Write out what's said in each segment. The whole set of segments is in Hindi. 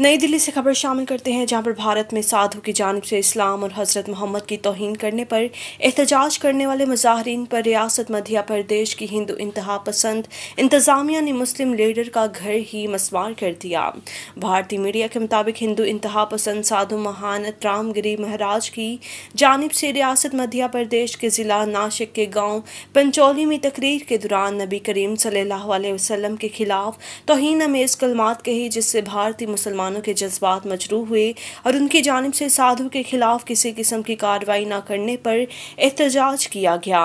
नई दिल्ली से खबर शामिल करते हैं जहां पर भारत में साधु की जानब से इस्लाम और हज़रत मोहम्मद की तोहन करने पर एहतजाज करने वाले मुजाहरीन पर रियासत मध्य प्रदेश की हिंदू इंतहा पसंद इंतज़ामिया ने मुस्लिम लीडर का घर ही मसवार कर दिया भारतीय मीडिया के मुताबिक हिंदू इंतहा पसंद साधु महान रामगिरी महाराज की जानब से रियासत मध्य प्रदेश के ज़िला नाशिक के गाँव पंचौली में तकरीर के दौरान नबी करीम सल्ला वसलम के खिलाफ तोहन अमेज़ कलमात कही जिससे भारतीय मुसलमान मुसलमानों के जज्बात मजरू हुए और उनकी जानब से साधु के खिलाफ किसी किस्म की कार्रवाई न करने पर एहतजाज किया गया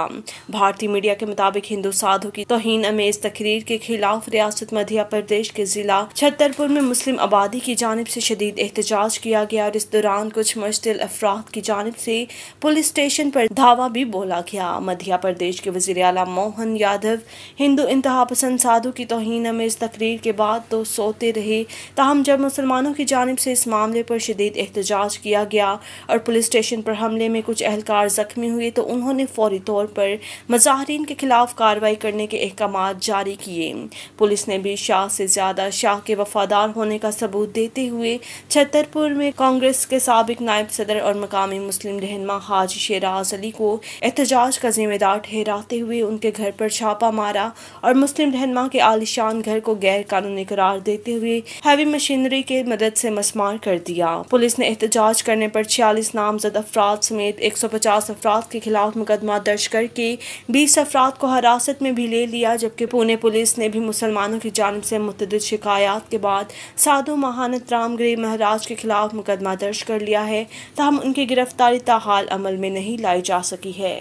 भारतीय मीडिया के मुताबिक हिंदू साधु की तोहन अमेज तकरीर के खिलाफ रियासत मध्य प्रदेश के जिला छतरपुर में मुस्लिम आबादी की जानब से शदीद एहतजाज किया गया और इस दौरान कुछ मुश्तिल अफराद की जानब से पुलिस स्टेशन पर धावा भी बोला गया मध्य प्रदेश के वजीर अला मोहन यादव हिंदू इंतहा पसंद साधु की तोहन अमेज तकरीर के बाद तो सोते रहे ताहम जब मुसलमान मुसलमानों की जानब से इस मामले पर शदीद एहतजाज किया गया और पुलिस स्टेशन पर हमले में कुछ एहलकार ज़ख्मी हुए तो उन्होंने फौरी तौर पर मजाहरीन के खिलाफ कार्रवाई करने के अहकाम जारी किए पुलिस ने भी शाह से ज़्यादा शाह के वफादार होने का सबूत देते हुए छतरपुर में कांग्रेस के सबक नायब सदर और मकामी मुस्लिम रहनमा हाजी शेराज अली को एहतजाज का जिम्मेदार ठहराते हुए उनके घर पर छापा मारा और मुस्लिम रहनमा के आलिशान घर को गैर कानूनी करार देते हुए हैवी मशीनरी के की मदद से मसमार कर दिया पुलिस ने एहतजाज करने पर छियालीस नामजद अफराद समेत एक सौ पचास अफराद के खिलाफ मुकदमा दर्ज करके बीस अफराद को हिरासत में भी ले लिया जबकि पुणे पुलिस ने भी मुसलमानों की जानब से मुतद शिकायात के बाद साधु महानत राम गृह महाराज के खिलाफ मुकदमा दर्ज कर लिया है तहम उनकी गिरफ्तारी ताहाल अमल में नहीं लाई जा सकी है